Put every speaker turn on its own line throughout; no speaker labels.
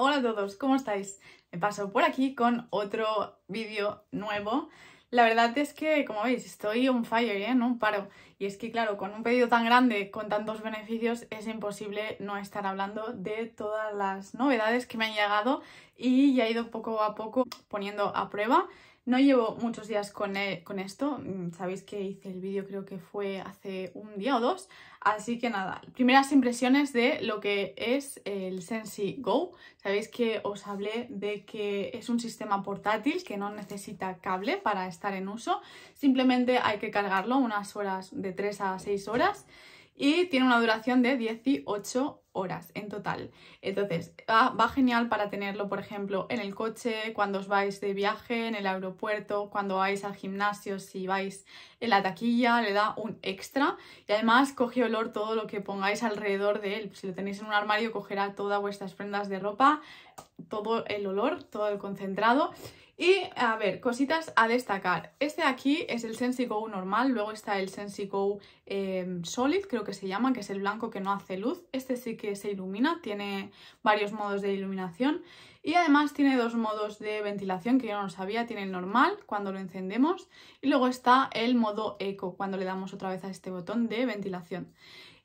Hola a todos, ¿cómo estáis? Me paso por aquí con otro vídeo nuevo. La verdad es que, como veis, estoy un fire, ¿eh? No paro. Y es que, claro, con un pedido tan grande, con tantos beneficios, es imposible no estar hablando de todas las novedades que me han llegado y ya he ido poco a poco poniendo a prueba no llevo muchos días con, e, esto, mm, sabéis que hice el vídeo creo que fue hace un día o dos, así que nada, primeras impresiones de lo que es el Sensi Go. Sabéis que os hablé de que es un sistema portátil que no necesita cable para estar en uso, simplemente hay que cargarlo unas horas de 3 a 6 horas y tiene una duración de 18 horas en total. Entonces, ah, va, genial para tenerlo, por ejemplo, en el coche, cuando os vais de viaje, en el aeropuerto, cuando vais al gimnasio, si vais en la taquilla, le da un extra. Y además coge olor todo lo que pongáis alrededor de él. Si lo tenéis en un armario, cogerá todas vuestras prendas de ropa, todo el olor, todo el concentrado y a ver, cositas a destacar. Este aquí es el SensiGo normal, luego está el SensiGo em, Solid, creo que se llama, que es el blanco que no hace luz. Este sí que se ilumina, tiene varios modos de iluminación y además tiene dos modos de ventilación que yo no lo sabía. Tiene el normal cuando lo encendemos y luego está el modo eco cuando le damos otra vez a este botón de ventilación.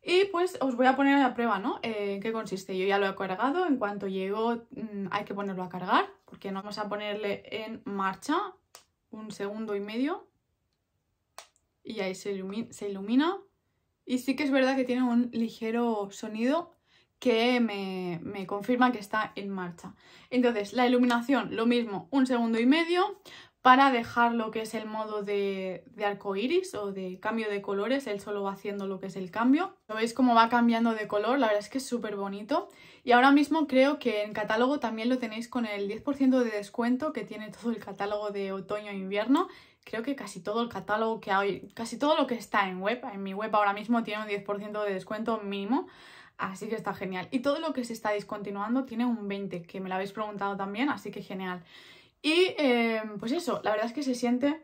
Y pues os voy a poner a prueba, ¿no? ¿en eh, ¿Qué consiste? Yo ya lo he cargado, en cuanto llego mm, hay que ponerlo a cargar, porque no vamos a ponerle en marcha un segundo y medio. Y ahí se, se ilumina. Y sí que es verdad que tiene un ligero sonido que me, me confirma que está en marcha. Entonces, la iluminación, lo mismo, un segundo y medio para dejar lo que es el modo de, de arco iris o de cambio de colores, él solo va haciendo lo que es el cambio. Lo veis cómo va cambiando de color, la verdad es que es súper bonito. Y ahora mismo creo que en catálogo también lo tenéis con el 10% de descuento que tiene todo el catálogo de otoño e invierno. Creo que casi todo el catálogo que hay, casi todo lo que está en web, en mi web ahora mismo tiene un 10% de descuento mínimo. Así que está genial. Y todo lo que se está discontinuando tiene un 20, que me lo habéis preguntado también, así que genial. Y em, pues eso, la verdad es que se siente,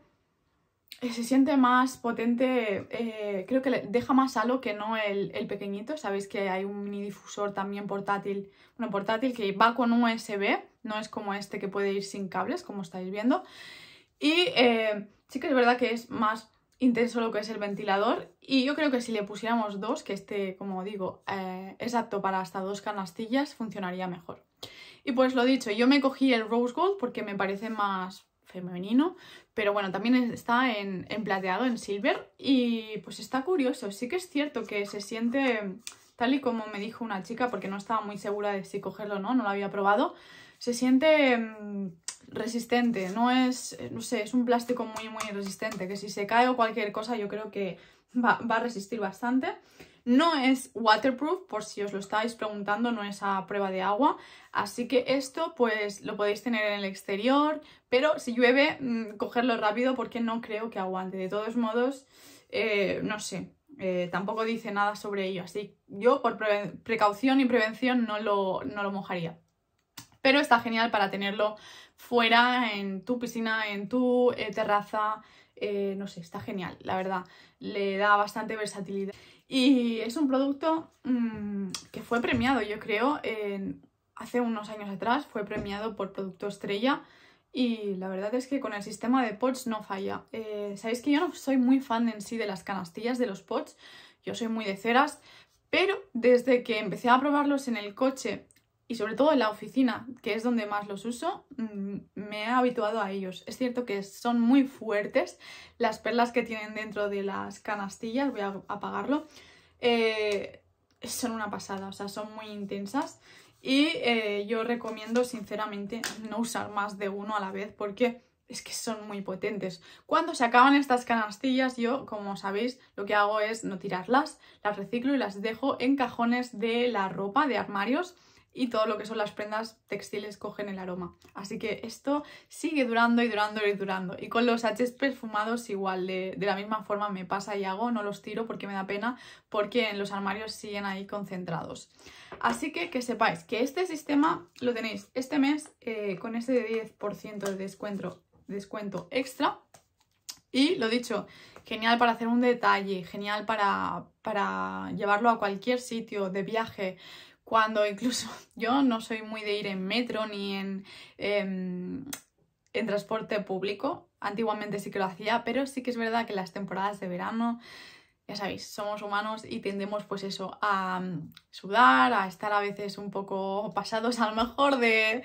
se siente más potente, eh, creo que deja más halo que no el, pequeñito. Sabéis que hay un mini difusor también portátil, bueno, portátil que va con un USB, no es como este que puede ir sin cables, como estáis viendo. Y em, sí que es verdad que es más intenso lo que es el ventilador y yo creo que si le pusiéramos dos, que este, como digo, eh, es apto para hasta dos canastillas, funcionaría mejor. Y pues lo dicho, yo me cogí el Rose Gold porque me parece más femenino, pero bueno, también está en, en plateado, en silver, y pues está curioso, sí que es cierto que se siente tal y como me dijo una chica, porque no estaba muy segura de si cogerlo o no, no lo había probado, se siente mm, resistente, no es, no sé, es un plástico muy muy resistente, que si se cae o cualquier cosa yo creo que va, va a resistir bastante. No es waterproof, por si os lo estáis preguntando, no es a prueba de agua. Así que esto pues lo podéis tener en el exterior, pero si llueve, mm, cogerlo rápido porque no creo que aguante. De todos modos, eh, no sé, eh, tampoco dice nada sobre ello. Así yo por precaución y prevención no lo, no lo mojaría. Pero está genial para tenerlo fuera, en tu piscina, en tu eh, terraza, no sé, está genial, la verdad. Le da bastante versatilidad. Y es un producto mm, que fue premiado, yo creo, hace unos años atrás, fue premiado por Producto Estrella y la verdad es que con el sistema de pots no falla. Eh, sabéis que yo no soy muy fan en sí de las canastillas de los pots, yo soy muy de ceras, pero desde que empecé a probarlos en el coche y sobre todo en la oficina, que es donde más los uso, mm, me he habituado a ellos. Es cierto que son muy fuertes las perlas que tienen dentro de las canastillas, voy a apagarlo. Eh, son una pasada, o sea, son muy intensas y eh, yo recomiendo sinceramente no usar más de uno a la vez porque es que son muy potentes. Cuando se acaban estas canastillas, yo, como sabéis, lo que hago es no tirarlas, las reciclo y las dejo en cajones de la ropa, de armarios, y todo lo que son las prendas textiles cogen el aroma. Así que esto sigue durando y durando y durando. Y con los haches perfumados igual, de, la misma forma me pasa y hago, no los tiro porque me da pena, porque en los armarios siguen ahí concentrados. Así que que sepáis que este sistema lo tenéis este mes eh, con ese 10% de descuento, descuento extra. Y lo dicho, genial para hacer un detalle, genial para, para llevarlo a cualquier sitio de viaje, cuando incluso yo no soy muy de ir en metro ni en, em, en, transporte público. Antiguamente sí que lo hacía, pero sí que es verdad que las temporadas de verano ya sabéis, somos humanos y tendemos pues eso, a mm, sudar, a estar a veces un poco pasados a lo mejor de,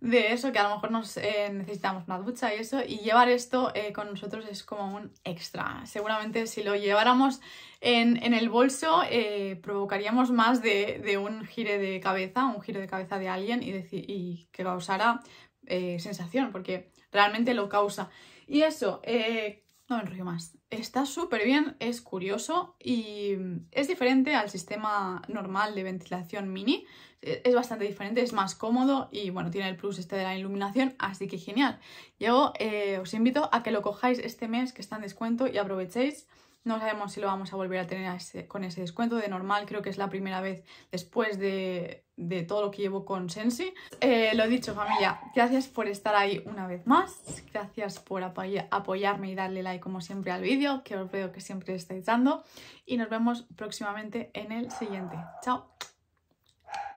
eso, que a lo mejor nos eh, necesitamos una ducha y eso, y llevar esto eh, con nosotros es como un extra. Seguramente si lo lleváramos en, el bolso eh, provocaríamos más de, un giro de cabeza, un giro de cabeza de alguien y, decir, y que causara sensación, porque realmente lo causa. Y eso, eh, no me enrollo más. Está súper bien, es curioso y es diferente al sistema normal de ventilación mini. E, es bastante diferente, es más cómodo y bueno, tiene el plus este de la iluminación, así que genial. Yo eh, os invito a que lo cojáis este mes que está en descuento y aprovechéis. No sabemos si lo vamos a volver a tener con ese descuento. De normal creo que es la primera vez después de, todo lo que llevo con Sensi. Eh, lo dicho familia, gracias por estar ahí una vez más. Gracias por apoyarme y darle like como siempre al vídeo, que os veo que siempre estáis dando. Y nos vemos próximamente en el siguiente. Chao.